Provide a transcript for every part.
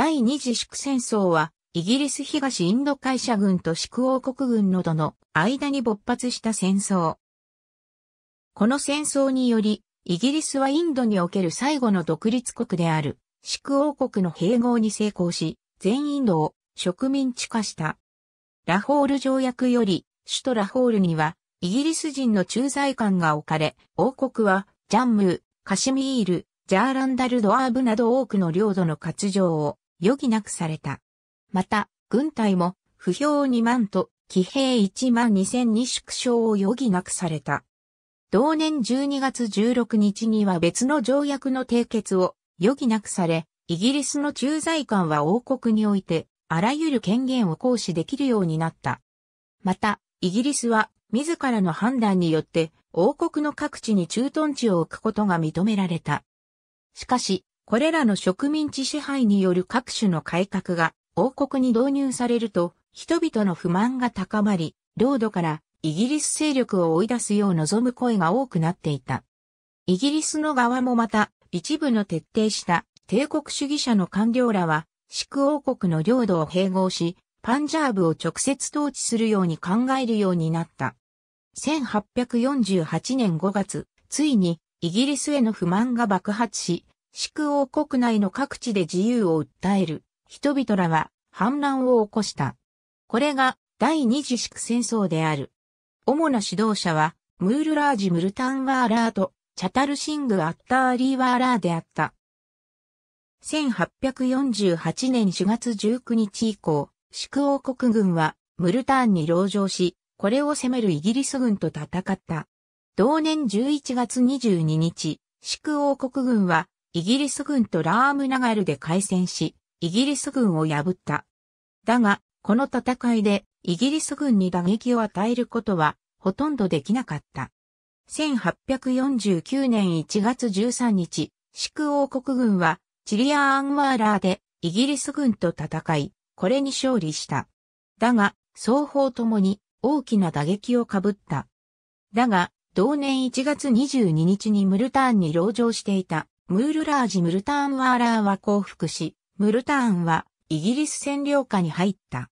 第二次祝戦争は、イギリス東インド会社軍と祝王国軍などの間に勃発した戦争。この戦争により、イギリスはインドにおける最後の独立国である、祝王国の併合に成功し、全インドを植民地化した。ラホール条約より、首都ラホールには、イギリス人の駐在官が置かれ、王国は、ジャンムー、カシミール、ジャーランダルドアーブなど多くの領土の割譲を余儀なくされた。また、軍隊も、不評2万と、騎兵1万2千に縮小を余儀なくされた。同年12月16日には別の条約の締結を余儀なくされ、イギリスの駐在官は王国において、あらゆる権限を行使できるようになった。また、イギリスは、自らの判断によって、王国の各地に駐屯地を置くことが認められた。しかし、これらの植民地支配による各種の改革が王国に導入されると、人々の不満が高まり、領土からイギリス勢力を追い出すよう望む声が多くなっていた。イギリスの側もまた、一部の徹底した帝国主義者の官僚らは、宿王国の領土を併合し、パンジャーブを直接統治するように考えるようになった。1848年5月、ついにイギリスへの不満が爆発し、宿王国内の各地で自由を訴える人々らは反乱を起こした。これが第二次宿戦争である。主な指導者はムールラージ・ムルタンワーラーとチャタルシング・アッター・リーワーラーであった。1848年4月19日以降、宿王国軍はムルターンに籠城し、これを攻めるイギリス軍と戦った。同年11月22日、宿王国軍はイギリス軍とラームナガルで開戦し、イギリス軍を破った。だが、この戦いでイギリス軍に打撃を与えることはほとんどできなかった。1849年1月13日、宿王国軍はチリアアンワーラーでイギリス軍と戦い、これに勝利した。だが、双方ともに大きな打撃をかぶった。だが、同年1月22日にムルターンに籠城していたムールラージ・ムルターン・ワーラーは降伏し、ムルターンはイギリス占領下に入った。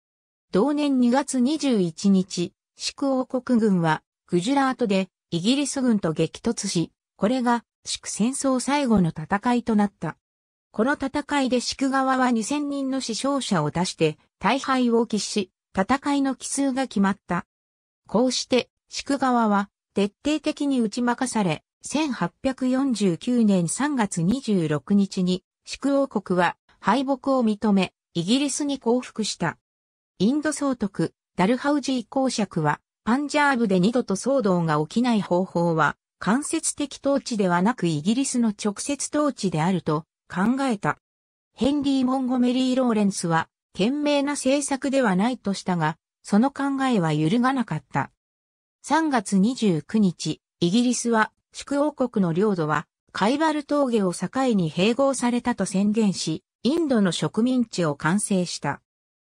同年2月21日、シク王国軍はグジュラートでイギリス軍と激突し、これがシク戦争最後の戦いとなった。この戦いでシク側は2000人の死傷者を出して大敗を喫し、戦いの奇数が決まった。こうして、シク側は徹底的に打ち負かされ、1849年3月26日に、宿王国は敗北を認め、イギリスに降伏した。インド総督、ダルハウジー公爵は、パンジャーブで二度と騒動が起きない方法は、間接的統治ではなくイギリスの直接統治であると考えた。ヘンリー・モンゴメリー・ローレンスは、懸命な政策ではないとしたが、その考えは揺るがなかった。3月29日、イギリスは宿王国の領土は、カイバル峠を境に併合されたと宣言し、インドの植民地を完成した。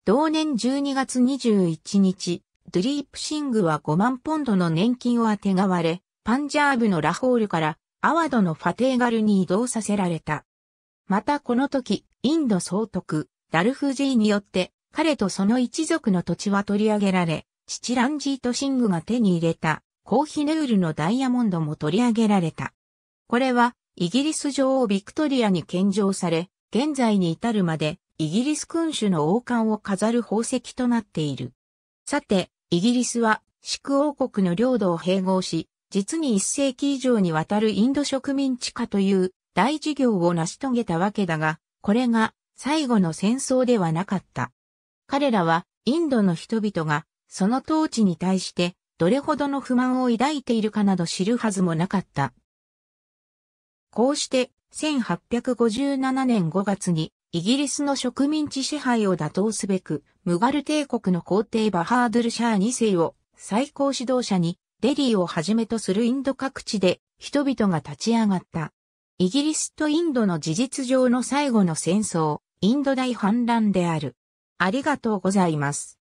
同年12月21日、ドゥリープシングは5万ポンドの年金をあてがわれ、パンジャーブのラホールからアワドのファテーガルに移動させられた。またこの時、インド総督、ダルフジーによって、彼とその一族の土地は取り上げられ、父ランジートシングが手に入れたコーヒヌールのダイヤモンドも取り上げられた。これは、イギリス女王ビクトリアに献上され、現在に至るまで、イギリス君主の王冠を飾る宝石となっている。さて、イギリスは、宿王国の領土を併合し、実に一世紀以上にわたるインド植民地化という大事業を成し遂げたわけだが、これが最後の戦争ではなかった。彼らはインドの人々がその統治に対してどれほどの不満を抱いているかなど知るはずもなかった。こうして、1857年5月に、イギリスの植民地支配を打倒すべく、ムガル帝国の皇帝バハードルシャー2世を最高指導者に、デリーをはじめとするインド各地で人々が立ち上がった。イギリスとインドの事実上の最後の戦争、インド大反乱である。ありがとうございます。